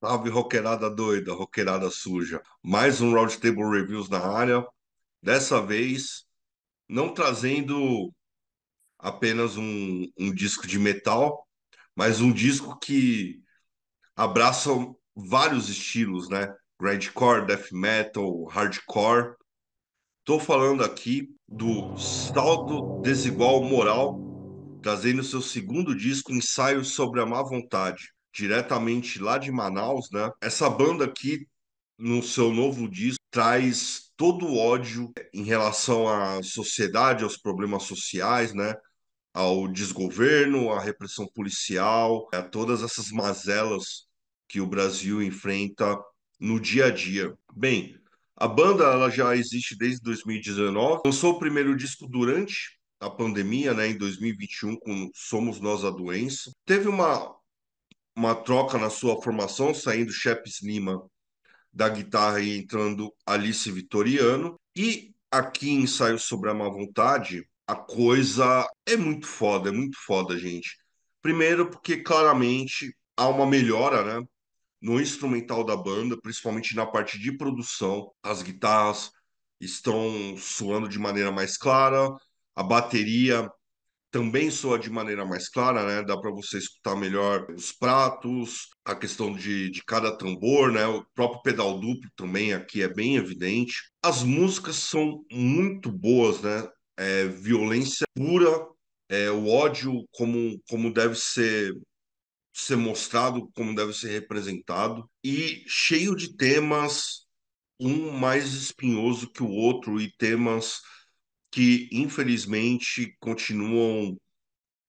Salve, roqueirada doida, roqueirada suja. Mais um Roundtable Reviews na área. Dessa vez, não trazendo apenas um, um disco de metal, mas um disco que abraça vários estilos, né? Core, death metal, hardcore. Tô falando aqui do Saldo Desigual Moral, trazendo seu segundo disco, Ensaio sobre a Má Vontade diretamente lá de Manaus, né? Essa banda aqui, no seu novo disco, traz todo o ódio em relação à sociedade, aos problemas sociais, né? Ao desgoverno, à repressão policial, a todas essas mazelas que o Brasil enfrenta no dia a dia. Bem, a banda ela já existe desde 2019. Lançou o primeiro disco durante a pandemia, né, em 2021, com Somos Nós a Doença. Teve uma uma troca na sua formação, saindo Shepes Lima da guitarra e entrando Alice Vitoriano. E aqui em Ensaio Sobre a Má Vontade, a coisa é muito foda, é muito foda, gente. Primeiro, porque claramente há uma melhora, né? No instrumental da banda, principalmente na parte de produção, as guitarras estão soando de maneira mais clara, a bateria também soa de maneira mais clara, né? Dá para você escutar melhor os pratos, a questão de, de cada tambor, né? O próprio pedal duplo também aqui é bem evidente. As músicas são muito boas, né? É, violência pura, é, o ódio como, como deve ser ser mostrado, como deve ser representado e cheio de temas um mais espinhoso que o outro e temas que infelizmente continuam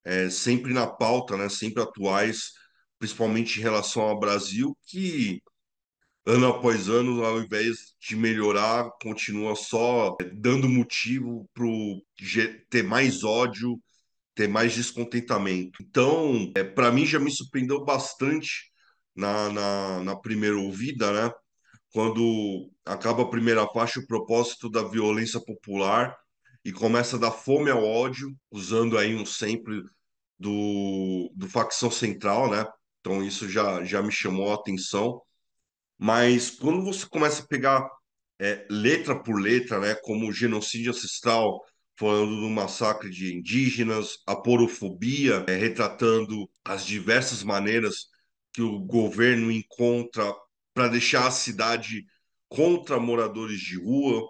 é, sempre na pauta, né? sempre atuais, principalmente em relação ao Brasil, que ano após ano, ao invés de melhorar, continua só é, dando motivo para ter mais ódio, ter mais descontentamento. Então, é, para mim já me surpreendeu bastante na, na, na primeira ouvida, né? Quando acaba a primeira parte, o propósito da violência popular e começa da fome ao ódio, usando aí um sempre do, do facção central, né? Então isso já, já me chamou a atenção. Mas quando você começa a pegar é, letra por letra, né, como genocídio ancestral, falando do massacre de indígenas, a porofobia, é, retratando as diversas maneiras que o governo encontra para deixar a cidade contra moradores de rua,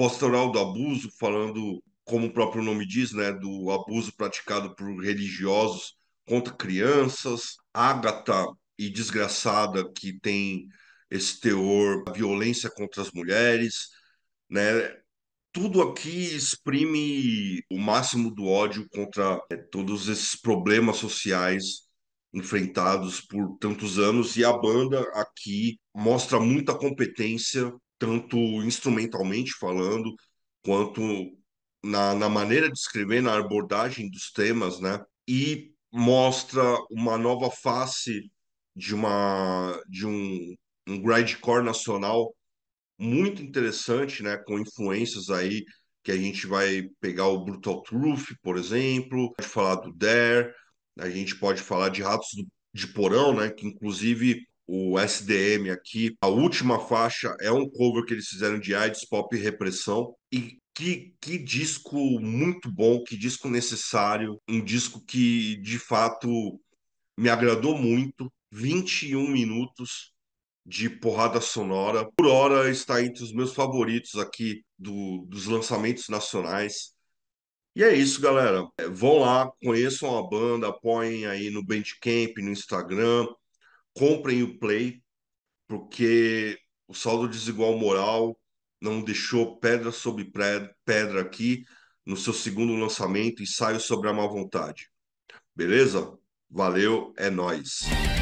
postural do abuso, falando, como o próprio nome diz, né, do abuso praticado por religiosos contra crianças, ágata e desgraçada que tem esse teor, violência contra as mulheres, né? Tudo aqui exprime o máximo do ódio contra é, todos esses problemas sociais enfrentados por tantos anos e a banda aqui mostra muita competência tanto instrumentalmente falando, quanto na, na maneira de escrever, na abordagem dos temas, né? E mostra uma nova face de uma de um, um grindcore nacional muito interessante, né, com influências aí que a gente vai pegar o Brutal Truth, por exemplo, pode falar do Dare, a gente pode falar de Ratos de Porão, né, que inclusive o SDM aqui. A última faixa é um cover que eles fizeram de AIDS, pop e repressão. E que, que disco muito bom, que disco necessário, um disco que de fato me agradou muito. 21 minutos de porrada sonora. Por hora está entre os meus favoritos aqui do, dos lançamentos nacionais. E é isso, galera. Vão lá, conheçam a banda, apoiem aí no Bandcamp, no Instagram, comprem o Play, porque o saldo desigual moral não deixou pedra sobre pedra aqui no seu segundo lançamento e saio sobre a má vontade. Beleza? Valeu, é nós.